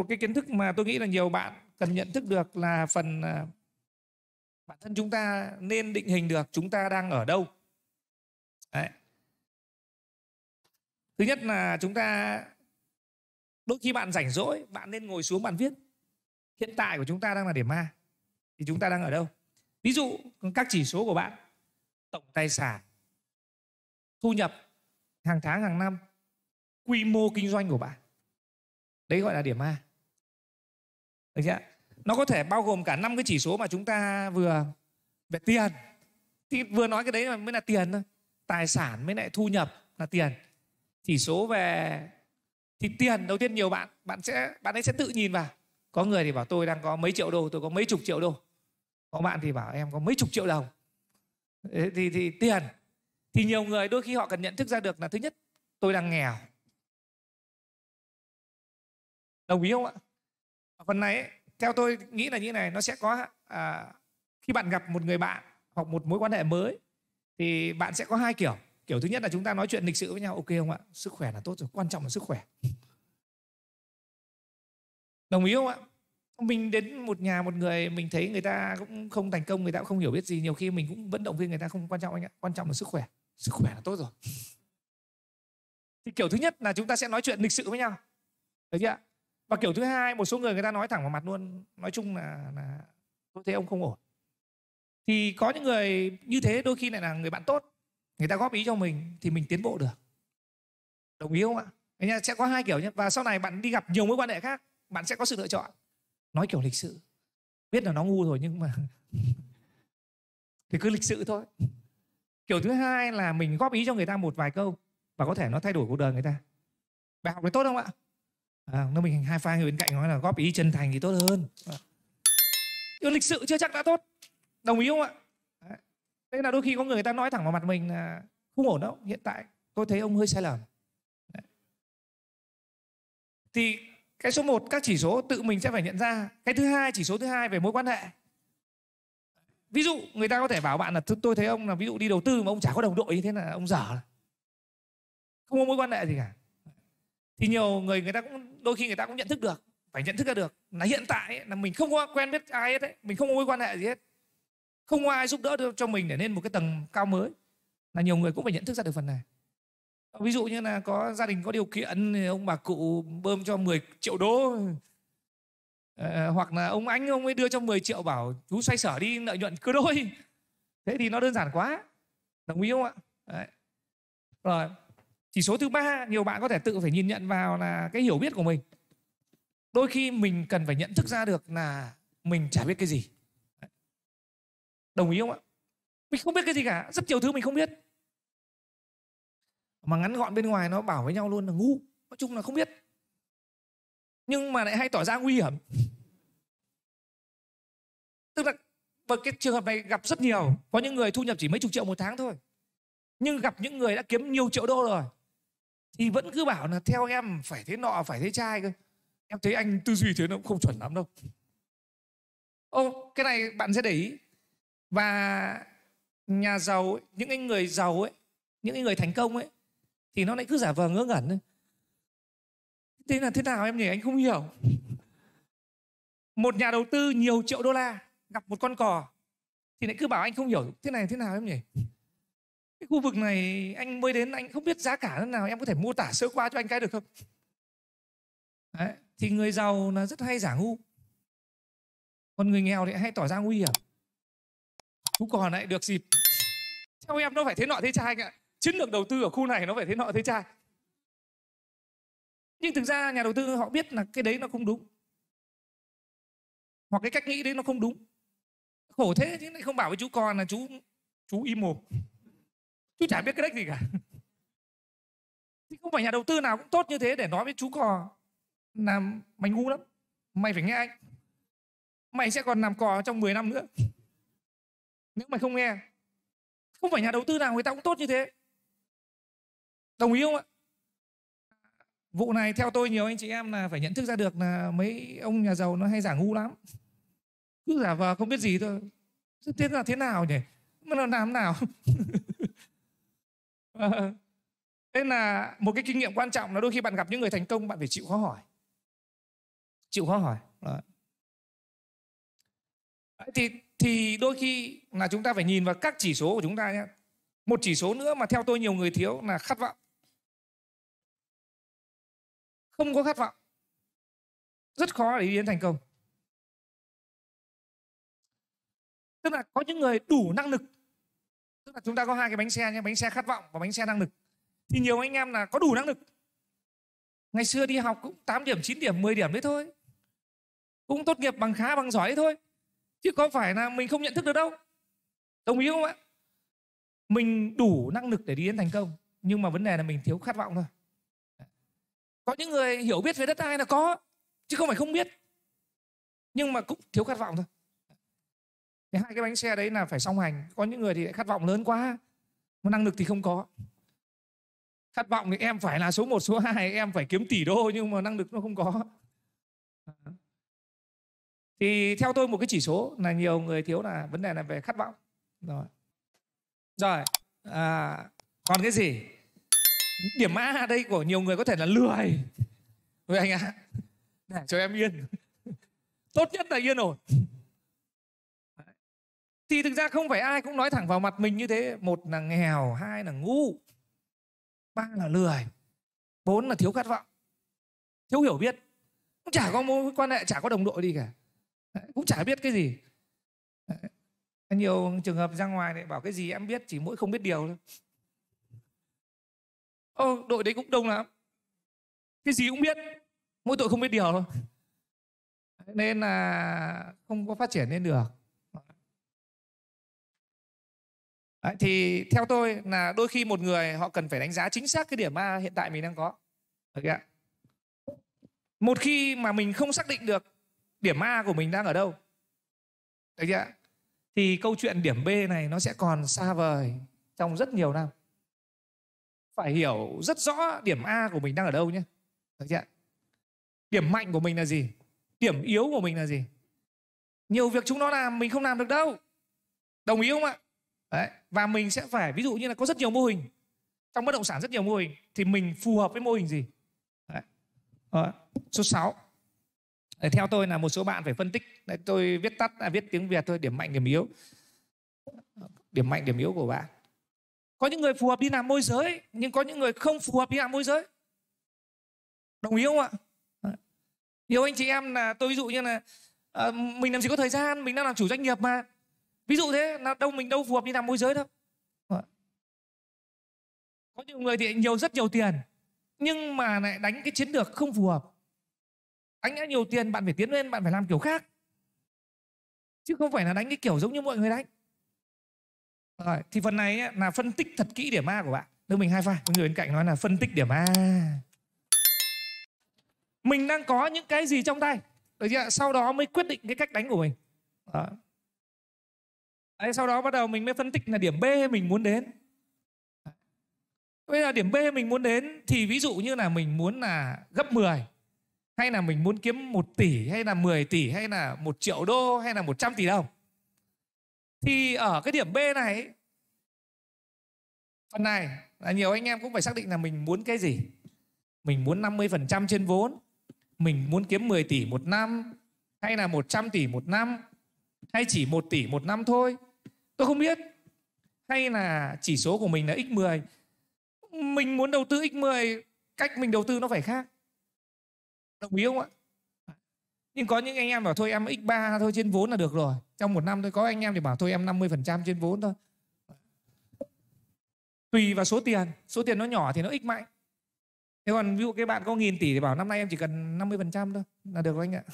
một cái kiến thức mà tôi nghĩ là nhiều bạn cần nhận thức được là phần à, bản thân chúng ta nên định hình được chúng ta đang ở đâu Đấy. thứ nhất là chúng ta đôi khi bạn rảnh rỗi bạn nên ngồi xuống bạn viết hiện tại của chúng ta đang là điểm a thì chúng ta đang ở đâu ví dụ các chỉ số của bạn tổng tài sản thu nhập hàng tháng hàng năm quy mô kinh doanh của bạn đấy gọi là điểm a được chưa? Nó có thể bao gồm cả năm cái chỉ số mà chúng ta vừa về tiền. Thì vừa nói cái đấy mới là tiền thôi. Tài sản mới lại thu nhập là tiền. Chỉ số về thì tiền đầu tiên nhiều bạn bạn sẽ bạn ấy sẽ tự nhìn vào. Có người thì bảo tôi đang có mấy triệu đô, tôi có mấy chục triệu đô. Có bạn thì bảo em có mấy chục triệu đồng. Thì, thì, thì tiền thì nhiều người đôi khi họ cần nhận thức ra được là thứ nhất tôi đang nghèo đồng ý không ạ phần này theo tôi nghĩ là như này nó sẽ có à, khi bạn gặp một người bạn hoặc một mối quan hệ mới thì bạn sẽ có hai kiểu kiểu thứ nhất là chúng ta nói chuyện lịch sự với nhau ok không ạ sức khỏe là tốt rồi quan trọng là sức khỏe đồng ý không ạ mình đến một nhà một người mình thấy người ta cũng không thành công người ta cũng không hiểu biết gì nhiều khi mình cũng vẫn động viên người ta không quan trọng anh ạ quan trọng là sức khỏe sức khỏe là tốt rồi thì kiểu thứ nhất là chúng ta sẽ nói chuyện lịch sự với nhau được chưa ạ và kiểu thứ hai một số người người ta nói thẳng vào mặt luôn nói chung là là tôi thấy ông không ổn thì có những người như thế đôi khi lại là người bạn tốt người ta góp ý cho mình thì mình tiến bộ được đồng ý không ạ nha sẽ có hai kiểu nhé và sau này bạn đi gặp nhiều mối quan hệ khác bạn sẽ có sự lựa chọn nói kiểu lịch sự biết là nó ngu rồi nhưng mà thì cứ lịch sự thôi kiểu thứ hai là mình góp ý cho người ta một vài câu và có thể nó thay đổi cuộc đời người ta bài học này tốt không ạ à, nó mình hai pha người bên cạnh nói là góp ý chân thành thì tốt hơn à. lịch sự chưa chắc đã tốt đồng ý không ạ Đấy. thế là đôi khi có người ta nói thẳng vào mặt mình là không ổn đâu hiện tại tôi thấy ông hơi sai lầm Đấy. thì cái số 1 các chỉ số tự mình sẽ phải nhận ra cái thứ hai chỉ số thứ hai về mối quan hệ ví dụ người ta có thể bảo bạn là tôi thấy ông là ví dụ đi đầu tư mà ông chả có đồng đội như thế là ông dở không có mối quan hệ gì cả thì nhiều người người ta cũng đôi khi người ta cũng nhận thức được phải nhận thức ra được là hiện tại ấy, là mình không có quen biết ai hết đấy mình không có mối quan hệ gì hết không có ai giúp đỡ cho mình để lên một cái tầng cao mới là nhiều người cũng phải nhận thức ra được phần này ví dụ như là có gia đình có điều kiện ông bà cụ bơm cho 10 triệu đô à, hoặc là ông anh ông ấy đưa cho 10 triệu bảo chú xoay sở đi lợi nhuận cứ đôi thế thì nó đơn giản quá đồng ý không ạ Đấy. rồi chỉ số thứ ba nhiều bạn có thể tự phải nhìn nhận vào là cái hiểu biết của mình đôi khi mình cần phải nhận thức ra được là mình chả biết cái gì đồng ý không ạ mình không biết cái gì cả rất nhiều thứ mình không biết mà ngắn gọn bên ngoài nó bảo với nhau luôn là ngu nói chung là không biết nhưng mà lại hay tỏ ra nguy hiểm tức là và cái trường hợp này gặp rất nhiều có những người thu nhập chỉ mấy chục triệu một tháng thôi nhưng gặp những người đã kiếm nhiều triệu đô rồi thì vẫn cứ bảo là theo em phải thế nọ phải thế trai cơ em thấy anh tư duy thế nó cũng không chuẩn lắm đâu ô cái này bạn sẽ để ý và nhà giàu những anh người giàu ấy những người thành công ấy thì nó lại cứ giả vờ ngớ ngẩn ấy. thế là thế nào em nhỉ anh không hiểu một nhà đầu tư nhiều triệu đô la gặp một con cò thì lại cứ bảo anh không hiểu thế này thế nào em nhỉ cái khu vực này anh mới đến anh không biết giá cả thế nào em có thể mô tả sơ qua cho anh cái được không Đấy. thì người giàu là rất hay giả ngu còn người nghèo thì hay tỏ ra nguy hiểm chú còn lại được dịp theo em nó phải thế nọ thế trai anh ạ chiến lược đầu tư ở khu này nó phải thế nọ thế trai nhưng thực ra nhà đầu tư họ biết là cái đấy nó không đúng hoặc cái cách nghĩ đấy nó không đúng khổ thế chứ lại không bảo với chú còn là chú chú im mồm chú chả biết cái đấy gì cả thì không phải nhà đầu tư nào cũng tốt như thế để nói với chú cò là mày ngu lắm mày phải nghe anh mày sẽ còn làm cò trong 10 năm nữa nếu mày không nghe không phải nhà đầu tư nào người ta cũng tốt như thế đồng ý không ạ vụ này theo tôi nhiều anh chị em là phải nhận thức ra được là mấy ông nhà giàu nó hay giả ngu lắm cứ giả vờ không biết gì thôi thế là thế nào nhỉ mà nó làm nào Ờ, ờ. Nên là một cái kinh nghiệm quan trọng là đôi khi bạn gặp những người thành công bạn phải chịu khó hỏi. Chịu khó hỏi. Đấy. Thì thì đôi khi là chúng ta phải nhìn vào các chỉ số của chúng ta nhé. Một chỉ số nữa mà theo tôi nhiều người thiếu là khát vọng. Không có khát vọng. Rất khó để đi đến thành công. Tức là có những người đủ năng lực tức là chúng ta có hai cái bánh xe nhé bánh xe khát vọng và bánh xe năng lực thì nhiều anh em là có đủ năng lực ngày xưa đi học cũng 8 điểm 9 điểm 10 điểm đấy thôi cũng tốt nghiệp bằng khá bằng giỏi đấy thôi chứ có phải là mình không nhận thức được đâu đồng ý không ạ mình đủ năng lực để đi đến thành công nhưng mà vấn đề là mình thiếu khát vọng thôi có những người hiểu biết về đất đai là có chứ không phải không biết nhưng mà cũng thiếu khát vọng thôi thì hai cái bánh xe đấy là phải song hành có những người thì lại khát vọng lớn quá mà năng lực thì không có khát vọng thì em phải là số 1, số 2 em phải kiếm tỷ đô nhưng mà năng lực nó không có thì theo tôi một cái chỉ số là nhiều người thiếu là vấn đề là về khát vọng rồi rồi à, còn cái gì điểm a đây của nhiều người có thể là lười với anh ạ à. cho em yên tốt nhất là yên ổn thì thực ra không phải ai cũng nói thẳng vào mặt mình như thế một là nghèo hai là ngu ba là lười bốn là thiếu khát vọng thiếu hiểu biết cũng chả có mối quan hệ chả có đồng đội đi cả cũng chả biết cái gì nhiều trường hợp ra ngoài lại bảo cái gì em biết chỉ mỗi không biết điều thôi ô đội đấy cũng đông lắm cái gì cũng biết mỗi tội không biết điều thôi nên là không có phát triển lên được Đấy, thì theo tôi là đôi khi một người họ cần phải đánh giá chính xác cái điểm A hiện tại mình đang có. Được ạ? Một khi mà mình không xác định được điểm A của mình đang ở đâu. Được chưa? Thì câu chuyện điểm B này nó sẽ còn xa vời trong rất nhiều năm. Phải hiểu rất rõ điểm A của mình đang ở đâu nhé. Được chưa? Điểm mạnh của mình là gì? Điểm yếu của mình là gì? Nhiều việc chúng nó làm mình không làm được đâu. Đồng ý không ạ? Đấy. Và mình sẽ phải ví dụ như là có rất nhiều mô hình trong bất động sản rất nhiều mô hình thì mình phù hợp với mô hình gì Đấy. Đó. Ờ, số 6 Đấy, theo tôi là một số bạn phải phân tích Đấy, tôi viết tắt à, viết tiếng việt thôi điểm mạnh điểm yếu điểm mạnh điểm yếu của bạn có những người phù hợp đi làm môi giới nhưng có những người không phù hợp đi làm môi giới đồng ý không ạ nhiều anh chị em là tôi ví dụ như là ờ, mình làm gì có thời gian mình đang làm chủ doanh nghiệp mà ví dụ thế là đâu mình đâu phù hợp đi làm môi giới đâu vâng. có nhiều người thì nhiều rất nhiều tiền nhưng mà lại đánh cái chiến lược không phù hợp anh đã nhiều tiền bạn phải tiến lên bạn phải làm kiểu khác chứ không phải là đánh cái kiểu giống như mọi người đánh rồi, thì phần này là phân tích thật kỹ điểm A của bạn đưa mình hai file người bên cạnh nói là phân tích điểm A mình đang có những cái gì trong tay được chưa? sau đó mới quyết định cái cách đánh của mình đó. Đấy, sau đó bắt đầu mình mới phân tích là điểm B mình muốn đến Bây giờ điểm B mình muốn đến thì ví dụ như là mình muốn là gấp 10 hay là mình muốn kiếm 1 tỷ hay là 10 tỷ hay là 1 triệu đô hay là 100 tỷ đồng. Thì ở cái điểm B này phần này là nhiều anh em cũng phải xác định là mình muốn cái gì. Mình muốn 50% trên vốn, mình muốn kiếm 10 tỷ một năm hay là 100 tỷ một năm hay chỉ 1 tỷ một năm thôi tôi không biết hay là chỉ số của mình là x10 mình muốn đầu tư x10 cách mình đầu tư nó phải khác đồng ý không ạ nhưng có những anh em bảo thôi em x3 thôi trên vốn là được rồi trong một năm tôi có anh em thì bảo thôi em 50% trên vốn thôi tùy vào số tiền số tiền nó nhỏ thì nó ít mạnh thế còn ví dụ cái bạn có nghìn tỷ thì bảo năm nay em chỉ cần 50% thôi là được rồi anh ạ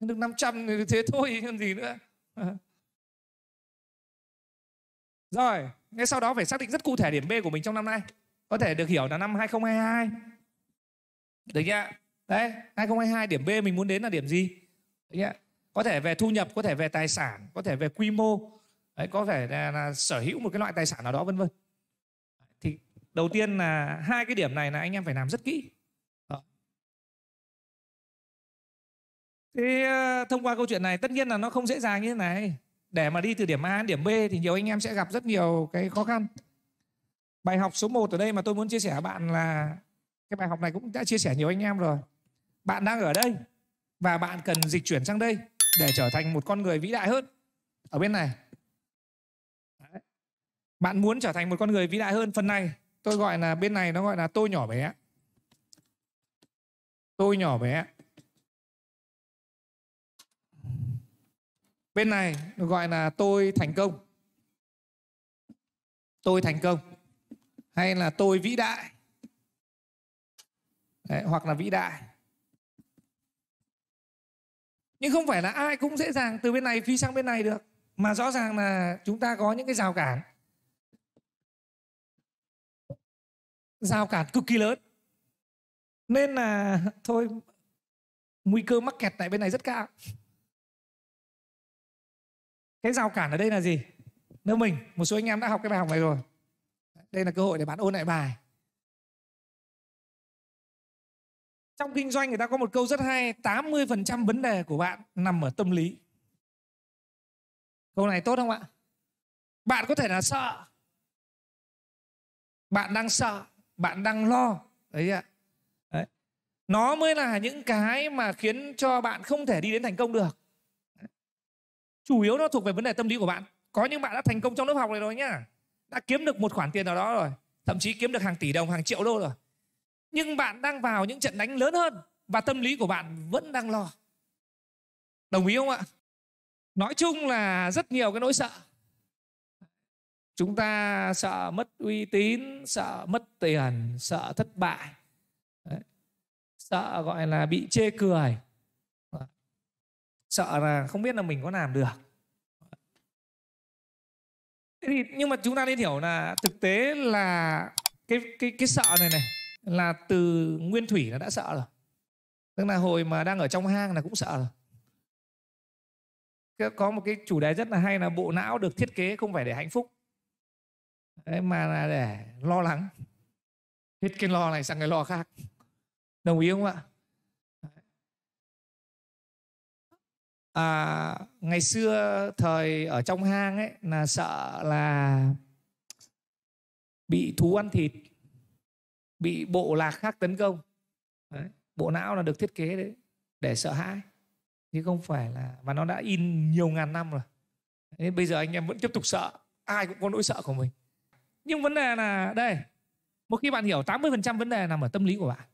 được 500 thì thế thôi còn gì nữa rồi, ngay sau đó phải xác định rất cụ thể điểm B của mình trong năm nay. Có thể được hiểu là năm 2022. Được chưa? Đấy, 2022 điểm B mình muốn đến là điểm gì? Được chưa? Có thể về thu nhập, có thể về tài sản, có thể về quy mô, đấy, có thể là, là sở hữu một cái loại tài sản nào đó vân vân. Thì đầu tiên là hai cái điểm này là anh em phải làm rất kỹ. Đó. Thế ờ, thông qua câu chuyện này tất nhiên là nó không dễ dàng như thế này để mà đi từ điểm A đến điểm B thì nhiều anh em sẽ gặp rất nhiều cái khó khăn. Bài học số 1 ở đây mà tôi muốn chia sẻ với bạn là cái bài học này cũng đã chia sẻ nhiều anh em rồi. Bạn đang ở đây và bạn cần dịch chuyển sang đây để trở thành một con người vĩ đại hơn ở bên này. Đấy. Bạn muốn trở thành một con người vĩ đại hơn phần này, tôi gọi là bên này nó gọi là tôi nhỏ bé. Tôi nhỏ bé bên này gọi là tôi thành công tôi thành công hay là tôi vĩ đại Đấy, hoặc là vĩ đại nhưng không phải là ai cũng dễ dàng từ bên này phi sang bên này được mà rõ ràng là chúng ta có những cái rào cản rào cản cực kỳ lớn nên là thôi nguy cơ mắc kẹt tại bên này rất cao cái rào cản ở đây là gì nếu mình một số anh em đã học cái bài học này rồi đây là cơ hội để bạn ôn lại bài trong kinh doanh người ta có một câu rất hay 80% vấn đề của bạn nằm ở tâm lý câu này tốt không ạ bạn có thể là sợ bạn đang sợ bạn đang lo đấy ạ đấy. nó mới là những cái mà khiến cho bạn không thể đi đến thành công được chủ yếu nó thuộc về vấn đề tâm lý của bạn có những bạn đã thành công trong lớp học này rồi nhá đã kiếm được một khoản tiền nào đó rồi thậm chí kiếm được hàng tỷ đồng hàng triệu đô rồi nhưng bạn đang vào những trận đánh lớn hơn và tâm lý của bạn vẫn đang lo đồng ý không ạ nói chung là rất nhiều cái nỗi sợ chúng ta sợ mất uy tín sợ mất tiền sợ thất bại Đấy. sợ gọi là bị chê cười sợ là không biết là mình có làm được thế thì nhưng mà chúng ta nên hiểu là thực tế là cái cái cái sợ này này là từ nguyên thủy nó đã sợ rồi tức là hồi mà đang ở trong hang là cũng sợ rồi có một cái chủ đề rất là hay là bộ não được thiết kế không phải để hạnh phúc Đấy, mà là để lo lắng hết cái lo này sang cái lo khác đồng ý không ạ à, ngày xưa thời ở trong hang ấy là sợ là bị thú ăn thịt bị bộ lạc khác tấn công đấy. bộ não là được thiết kế đấy để sợ hãi chứ không phải là và nó đã in nhiều ngàn năm rồi nên bây giờ anh em vẫn tiếp tục sợ ai cũng có nỗi sợ của mình nhưng vấn đề là đây một khi bạn hiểu 80% vấn đề nằm ở tâm lý của bạn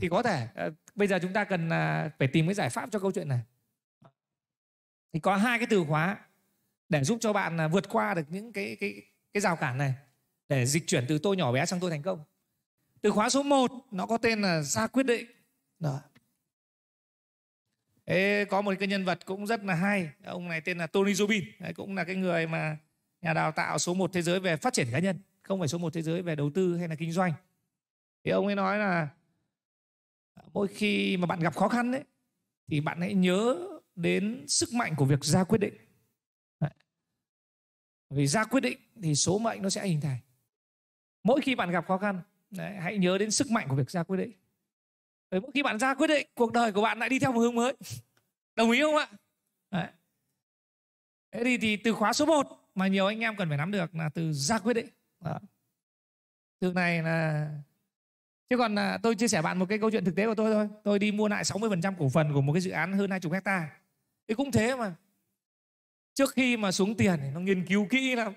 thì có thể ờ, bây giờ chúng ta cần ờ, phải tìm cái giải pháp cho câu chuyện này thì có hai cái từ khóa để giúp cho bạn ờ, vượt qua được những cái cái cái rào cản này để dịch chuyển từ tôi nhỏ bé sang tôi thành công từ khóa số 1 nó có tên là ra quyết định Đó. Ê, có một cái nhân vật cũng rất là hay ông này tên là Tony Robbins Đấy, cũng là cái người mà nhà đào tạo số 1 thế giới về phát triển cá nhân không phải số 1 thế giới về đầu tư hay là kinh doanh thì ông ấy nói là mỗi khi mà bạn gặp khó khăn ấy thì bạn hãy nhớ đến sức mạnh của việc ra quyết định Đấy. vì ra quyết định thì số mệnh nó sẽ hình thành mỗi khi bạn gặp khó khăn đấy, hãy nhớ đến sức mạnh của việc ra quyết định Đấy, mỗi khi bạn ra quyết định cuộc đời của bạn lại đi theo một hướng mới đồng ý không ạ đấy. thế thì, thì từ khóa số 1 mà nhiều anh em cần phải nắm được là từ ra quyết định Đó. từ này là chứ còn à, tôi chia sẻ bạn một cái câu chuyện thực tế của tôi thôi tôi đi mua lại 60% cổ phần của một cái dự án hơn 20 hecta thì cũng thế mà trước khi mà xuống tiền thì nó nghiên cứu kỹ lắm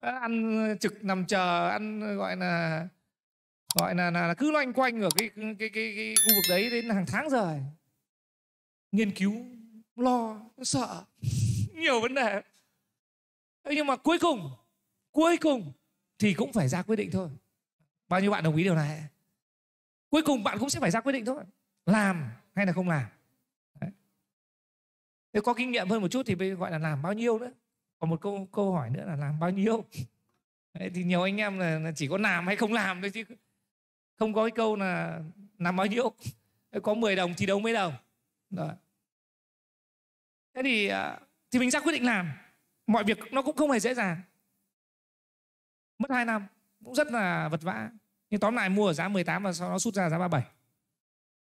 ăn trực nằm chờ ăn à, gọi là gọi là, là, là cứ loanh quanh ở cái cái cái cái khu vực đấy đến hàng tháng rồi nghiên cứu lo sợ nhiều vấn đề nhưng mà cuối cùng cuối cùng thì cũng phải ra quyết định thôi bao nhiêu bạn đồng ý điều này cuối cùng bạn cũng sẽ phải ra quyết định thôi làm hay là không làm Đấy. nếu có kinh nghiệm hơn một chút thì gọi là làm bao nhiêu nữa còn một câu câu hỏi nữa là làm bao nhiêu Đấy, thì nhiều anh em là, là chỉ có làm hay không làm thôi chứ không có cái câu là làm bao nhiêu có 10 đồng thì đâu mấy đồng Rồi. thế thì à, thì mình ra quyết định làm mọi việc nó cũng không hề dễ dàng mất 2 năm cũng rất là vật vã nhưng tóm lại mua ở giá 18 và sau đó sút ra giá 37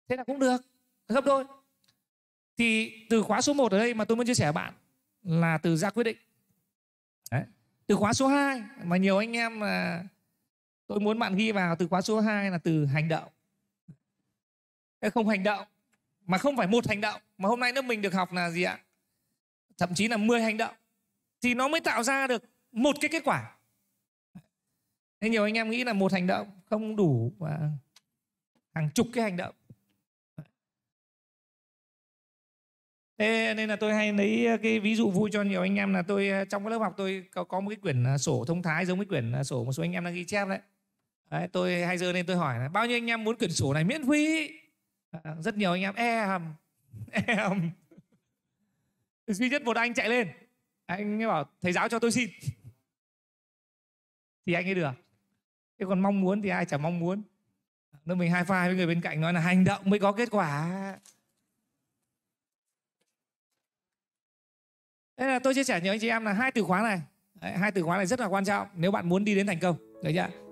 thế là cũng được gấp đôi thì từ khóa số 1 ở đây mà tôi muốn chia sẻ với bạn là từ ra quyết định Đấy. từ khóa số 2 mà nhiều anh em mà tôi muốn bạn ghi vào từ khóa số 2 là từ hành động không hành động mà không phải một hành động mà hôm nay lớp mình được học là gì ạ thậm chí là 10 hành động thì nó mới tạo ra được một cái kết quả thế nhiều anh em nghĩ là một hành động không đủ và hàng chục cái hành động Thế nên là tôi hay lấy cái ví dụ vui cho nhiều anh em là tôi trong cái lớp học tôi có, có một cái quyển à, sổ thông thái giống cái quyển à, sổ một số anh em đang ghi chép đấy. đấy tôi hay dơ nên tôi hỏi là bao nhiêu anh em muốn quyển sổ này miễn phí? Ờ, rất nhiều anh em e hầm e hầm duy nhất một anh chạy lên anh ấy bảo thầy giáo cho tôi xin thì anh ấy được thế còn mong muốn thì ai chả mong muốn nên mình hai pha với người bên cạnh nói là hành động mới có kết quả Thế là tôi chia sẻ với anh chị em là hai từ khóa này Đấy, hai từ khóa này rất là quan trọng nếu bạn muốn đi đến thành công đấy chưa